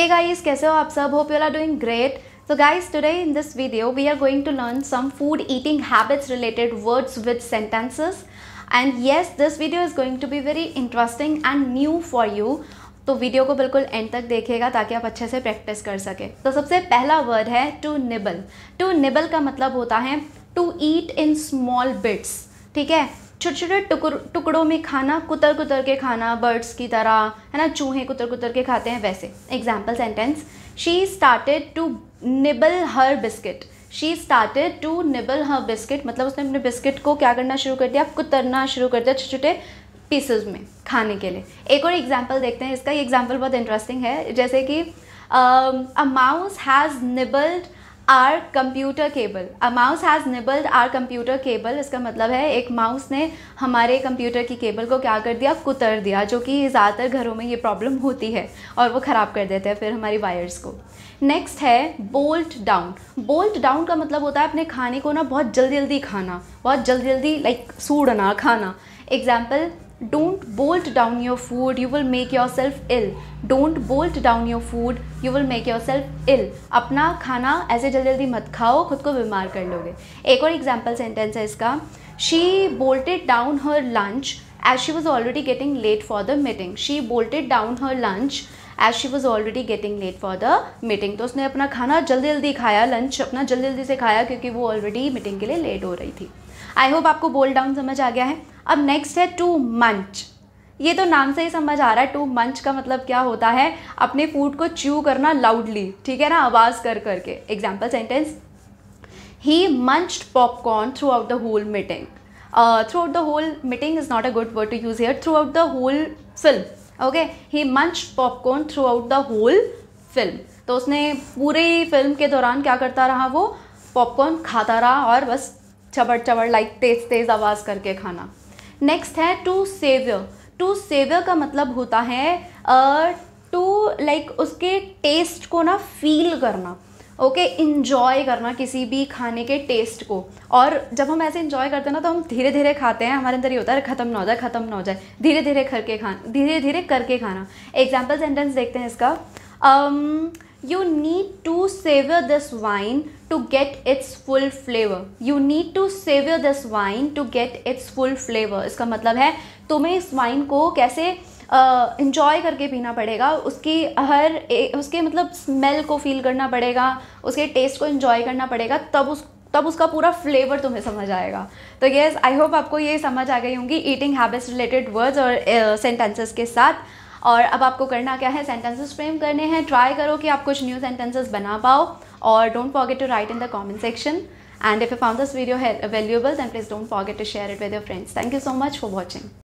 Hey guys कैसे हो आप सब hope you are doing great so guys today in this video we are going to learn some food eating habits related words with sentences and yes this video is going to be very interesting and new for you तो वीडियो को बिल्कुल and तक देखेगा ताकि आप अच्छे से प्रैक्टिस कर सके तो सबसे पहला वर्ड है टू निबल टू निबल का मतलब होता है to eat in small bits ठीक है छोटे छोटे टुकड़ टुकड़ों में खाना कुतर कुतर के खाना बर्ड्स की तरह है ना चूहे कुतर कुतर के खाते हैं वैसे example sentence she started to nibble her biscuit she started to nibble her biscuit मतलब उसने अपने बिस्किट को क्या करना शुरू कर दिया कुतरना शुरू कर दिया छोटे छोटे पीसेज में खाने के लिए एक और एग्जाम्पल देखते हैं इसका ये एग्जाम्पल बहुत इंटरेस्टिंग है जैसे कि a mouse has nibbled our computer cable a mouse has nibbled our computer cable इसका मतलब है एक माउस ने हमारे कंप्यूटर की केबल को क्या कर दिया कुतर दिया जो कि ज़्यादातर घरों में ये प्रॉब्लम होती है और वो ख़राब कर देते हैं फिर हमारी वायर्स को नेक्स्ट है बोल्ट डाउन बोल्ट डाउन का मतलब होता है अपने खाने को ना बहुत जल्दी जल्दी खाना बहुत जल्दी जल्दी लाइक सूढ़ना सूड़ना खाना example don't bolt down your food you will make yourself ill don't bolt down your food you will make yourself ill अपना खाना ऐसे जल्दी जल्दी मत खाओ खुद को बीमार कर लोगे एक और एग्जाम्पल सेंटेंस है इसका she bolted down her lunch as she was already getting late for the meeting she bolted down her lunch as she was already getting late for the meeting तो उसने अपना खाना जल्दी जल्दी खाया लंच अपना जल्दी जल्दी से खाया क्योंकि वो ऑलरेडी मीटिंग के लिए लेट हो रही थी आई होप आपको बोल्ट डाउन समझ आ गया है अब नेक्स्ट है टू मंच ये तो नाम से ही समझ आ रहा है टू मंच का मतलब क्या होता है अपने फूड को च्यू करना लाउडली ठीक है ना आवाज़ कर करके example sentence he munch popcorn throughout the whole meeting throughout the whole meeting is not a good word to use here throughout the whole film okay he munch popcorn throughout the whole film तो उसने पूरे film के दौरान क्या करता रहा वो popcorn खाता रहा और बस चबड़ चबड़ लाइक तेज़ तेज़ आवाज़ करके खाना नेक्स्ट है टू सेवियर टू सेवियर का मतलब होता है टू uh, लाइक like, उसके टेस्ट को ना फील करना ओके okay, इन्जॉय करना किसी भी खाने के टेस्ट को और जब हम ऐसे इन्जॉय करते हैं ना तो हम धीरे धीरे खाते हैं हमारे अंदर ये होता है ख़त्म ना हो जाए ख़त्म ना हो जाए धीरे धीरे करके खाना धीरे धीरे करके खाना एग्जाम्पल सेंटेंस देखते हैं इसका um, you need to savor this wine to get its full flavor. You need to savor this wine to get its full flavor. इसका मतलब है तुम्हें इस वाइन को कैसे इंजॉय uh, करके पीना पड़ेगा उसकी हर ए, उसके मतलब स्मेल को फील करना पड़ेगा उसके टेस्ट को इंजॉय करना पड़ेगा तब उस तब उसका पूरा फ्लेवर तुम्हें समझ आएगा तो येस आई होप आपको ये समझ आ गई होंगी ईटिंग हैबिट्स रिलेटेड वर्ड्स और सेंटेंसेस uh, के साथ और अब आपको करना क्या है सेंटेंसेस फ्रेम करने हैं ट्राई करो कि आप कुछ न्यू सेंटेंसेस बना पाओ और don't forget to write in the comment section and if you found this video valuable then please don't forget to share it with your friends thank you so much for watching